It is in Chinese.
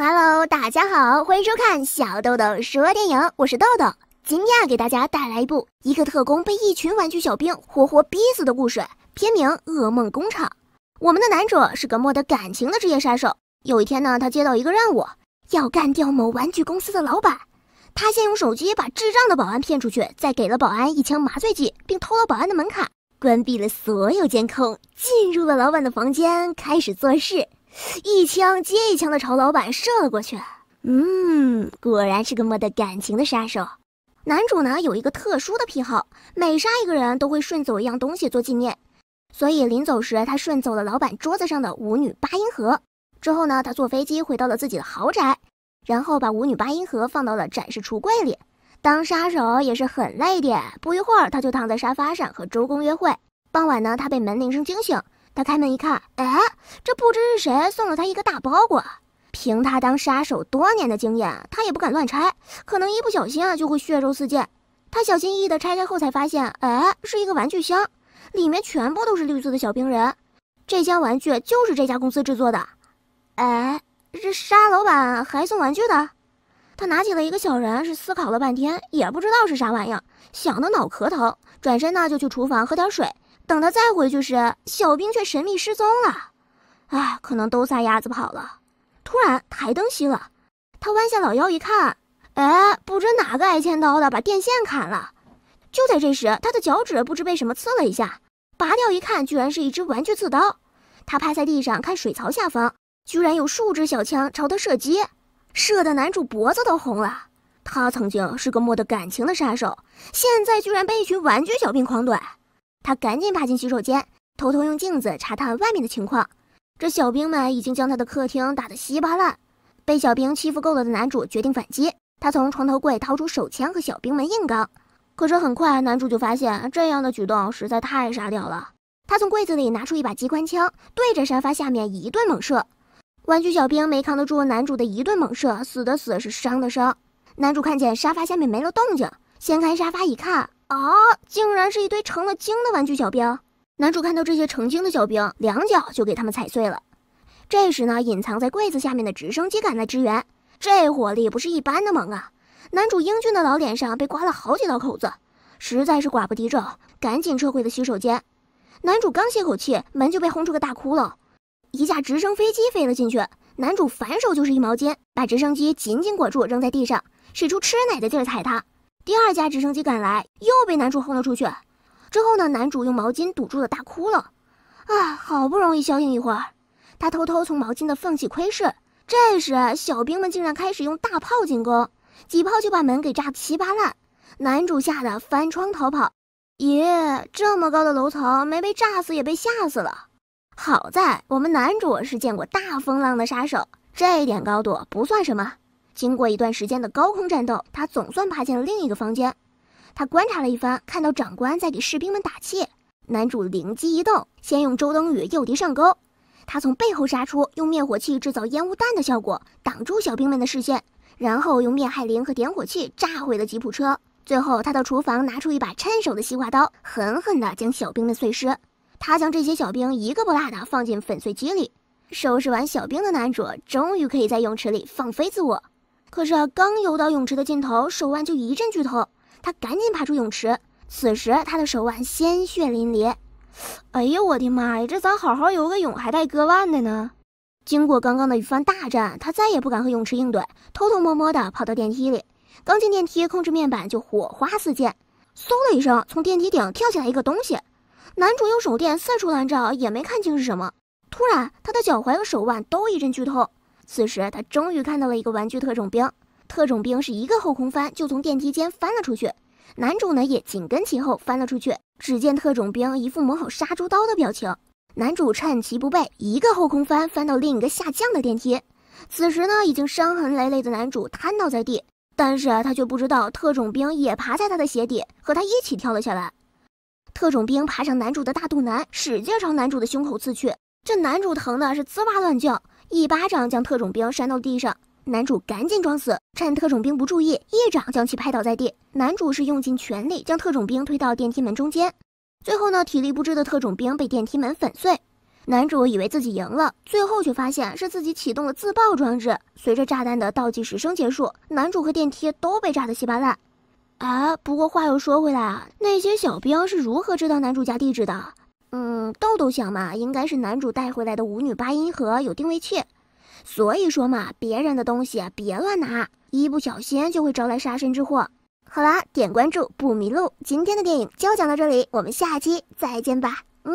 Hello，大家好，欢迎收看小豆豆说电影，我是豆豆。今天啊，给大家带来一部一个特工被一群玩具小兵活活逼死的故事，片名《噩梦工厂》。我们的男主是个没得感情的职业杀手。有一天呢，他接到一个任务，要干掉某玩具公司的老板。他先用手机把智障的保安骗出去，再给了保安一枪麻醉剂，并偷了保安的门卡，关闭了所有监控，进入了老板的房间，开始做事。一枪接一枪的朝老板射了过去，嗯，果然是个没得感情的杀手。男主呢有一个特殊的癖好，每杀一个人都会顺走一样东西做纪念，所以临走时他顺走了老板桌子上的舞女八音盒。之后呢，他坐飞机回到了自己的豪宅，然后把舞女八音盒放到了展示橱柜里。当杀手也是很累的，不一会儿他就躺在沙发上和周公约会。傍晚呢，他被门铃声惊醒。他开门一看，哎，这不知是谁送了他一个大包裹。凭他当杀手多年的经验，他也不敢乱拆，可能一不小心啊就会血肉四溅。他小心翼翼地拆开后，才发现，哎，是一个玩具箱，里面全部都是绿色的小冰人。这箱玩具就是这家公司制作的。哎，这杀老板还送玩具的？他拿起了一个小人，是思考了半天，也不知道是啥玩意，想的脑壳疼。转身呢，就去厨房喝点水。等他再回去时，小兵却神秘失踪了。哎，可能都撒丫子跑了。突然台灯熄了，他弯下老腰一看，哎，不知哪个挨千刀的把电线砍了。就在这时，他的脚趾不知被什么刺了一下，拔掉一看，居然是一支玩具刺刀。他趴在地上看水槽下方，居然有数支小枪朝他射击，射的男主脖子都红了。他曾经是个没得感情的杀手，现在居然被一群玩具小兵狂怼。他赶紧爬进洗手间，偷偷用镜子查探外面的情况。这小兵们已经将他的客厅打得稀巴烂。被小兵欺负够了的男主决定反击。他从床头柜掏出手枪和小兵们硬刚。可是很快，男主就发现这样的举动实在太傻屌了。他从柜子里拿出一把机关枪，对着沙发下面一顿猛射。玩具小兵没扛得住男主的一顿猛射，死的死是伤的伤。男主看见沙发下面没了动静，掀开沙发一看。啊！竟然是一堆成了精的玩具小兵！男主看到这些成精的小兵，两脚就给他们踩碎了。这时呢，隐藏在柜子下面的直升机赶来支援，这火力不是一般的猛啊！男主英俊的老脸上被刮了好几道口子，实在是寡不敌众，赶紧撤回了洗手间。男主刚歇口气，门就被轰出个大窟窿，一架直升飞机飞了进去。男主反手就是一毛巾，把直升机紧紧裹住，扔在地上，使出吃奶的劲踩它。第二架直升机赶来，又被男主轰了出去。之后呢？男主用毛巾堵住了大窟窿，啊，好不容易消停一会儿。他偷偷从毛巾的缝隙窥视。这时，小兵们竟然开始用大炮进攻，几炮就把门给炸得稀巴烂。男主吓得翻窗逃跑。咦，这么高的楼层，没被炸死也被吓死了。好在我们男主是见过大风浪的杀手，这点高度不算什么。经过一段时间的高空战斗，他总算爬进了另一个房间。他观察了一番，看到长官在给士兵们打气。男主灵机一动，先用周冬雨诱敌上钩。他从背后杀出，用灭火器制造烟雾弹的效果，挡住小兵们的视线。然后用灭害灵和点火器炸毁了吉普车。最后，他到厨房拿出一把趁手的西瓜刀，狠狠地将小兵们碎尸。他将这些小兵一个不落的放进粉碎机里。收拾完小兵的男主，终于可以在泳池里放飞自我。可是啊，刚游到泳池的尽头，手腕就一阵剧痛，他赶紧爬出泳池。此时他的手腕鲜血淋漓，哎呦我的妈呀，这咋好好游个泳还带割腕的呢！经过刚刚的一番大战，他再也不敢和泳池硬怼，偷偷摸摸的跑到电梯里。刚进电梯，控制面板就火花四溅，嗖的一声，从电梯顶跳下来一个东西。男主用手电四处乱照，也没看清是什么。突然，他的脚踝和手腕都一阵剧痛。此时，他终于看到了一个玩具特种兵。特种兵是一个后空翻，就从电梯间翻了出去。男主呢，也紧跟其后翻了出去。只见特种兵一副磨好杀猪刀的表情。男主趁其不备，一个后空翻翻到另一个下降的电梯。此时呢，已经伤痕累累的男主瘫倒在地，但是他却不知道，特种兵也爬在他的鞋底，和他一起跳了下来。特种兵爬上男主的大肚腩，使劲朝男主的胸口刺去。这男主疼的是滋哇乱叫。一巴掌将特种兵扇到地上，男主赶紧装死，趁特种兵不注意，一掌将其拍倒在地。男主是用尽全力将特种兵推到电梯门中间，最后呢，体力不支的特种兵被电梯门粉碎。男主以为自己赢了，最后却发现是自己启动了自爆装置。随着炸弹的倒计时声结束，男主和电梯都被炸得稀巴烂。啊！不过话又说回来啊，那些小兵是如何知道男主家地址的？豆豆想嘛，应该是男主带回来的舞女八音盒有定位器，所以说嘛，别人的东西别乱拿，一不小心就会招来杀身之祸。好啦，点关注不迷路，今天的电影就讲到这里，我们下期再见吧，么。